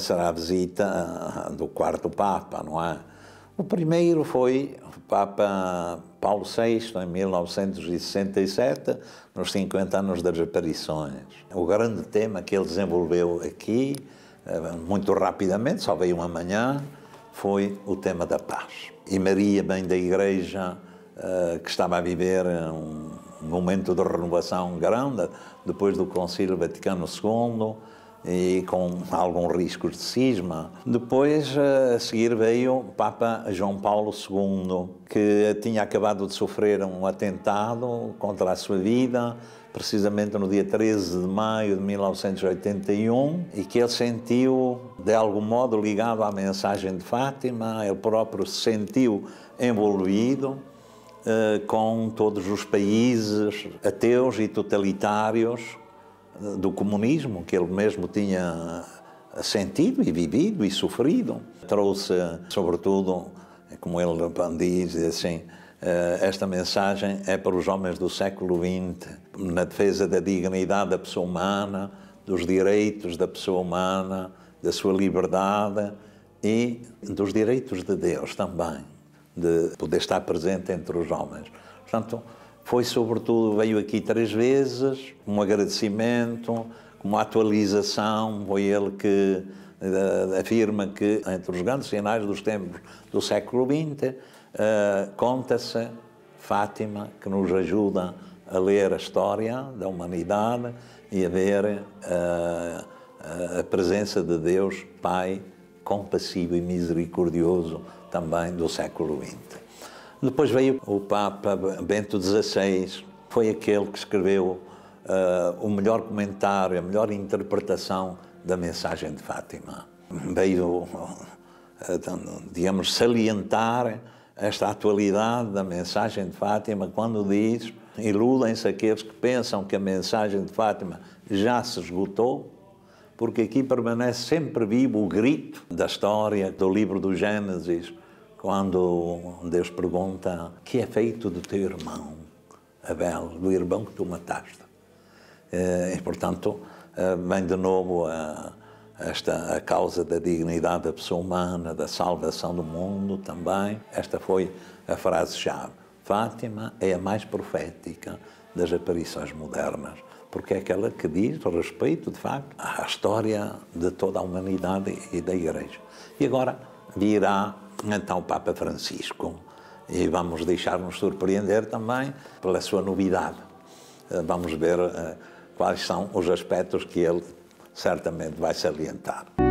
será a visita ah, do quarto Papa, não é? O primeiro foi o Papa Paulo VI, em 1967, nos 50 anos das aparições. O grande tema que ele desenvolveu aqui, eh, muito rapidamente, só veio uma manhã, foi o tema da paz. E Maria, bem da Igreja, eh, que estava a viver um momento de renovação grande, depois do Concílio Vaticano II, e com algum risco de cisma. Depois, eh, a seguir, veio o Papa João Paulo II, que tinha acabado de sofrer um atentado contra a sua vida, precisamente no dia 13 de maio de 1981, e que ele sentiu, de algum modo, ligado à mensagem de Fátima, ele próprio se sentiu envolvido eh, com todos os países ateus e totalitários do comunismo que ele mesmo tinha sentido e vivido e sofrido. Trouxe, sobretudo, como ele diz assim, eh, esta mensagem é para os homens do século XX, na defesa da dignidade da pessoa humana, dos direitos da pessoa humana, da sua liberdade e dos direitos de Deus também, de poder estar presente entre os homens. Portanto, foi sobretudo, veio aqui três vezes, um agradecimento, uma atualização, foi ele que afirma que entre os grandes sinais dos tempos do século XX uh, eh, conta-se Fátima, que nos ajuda a ler a história da humanidade e a ver uh, a presença de Deus Pai compassivo e misericordioso também do século XX. Depois veio o Papa Bento XVI, foi aquele que escreveu uh, o melhor comentário, a melhor interpretação da mensagem de Fátima. Veio, eh, então, digamos, salientar esta atualidade da mensagem de Fátima quando diz: iludem-se aqueles que pensam que a mensagem de Fátima já se esgotou, porque aqui permanece sempre vivo o grito da história do livro do Gênesis quando Deus pergunta: que é feito do teu irmão, Abel, do irmão que tu mataste? Eh, e, portanto, eh, vem de novo a, esta, a causa da dignidade da pessoa humana, da salvação do mundo também. Esta foi a frase-chave. Fátima é a mais profética das aparições modernas, porque é aquela que diz respeito, de facto, à história de toda a humanidade e da Igreja. E agora virá então o Papa Francisco. E vamos deixar-nos surpreender também pela sua novidade. Eh, vamos ver eh, quais são os aspectos que ele certamente vai salientar.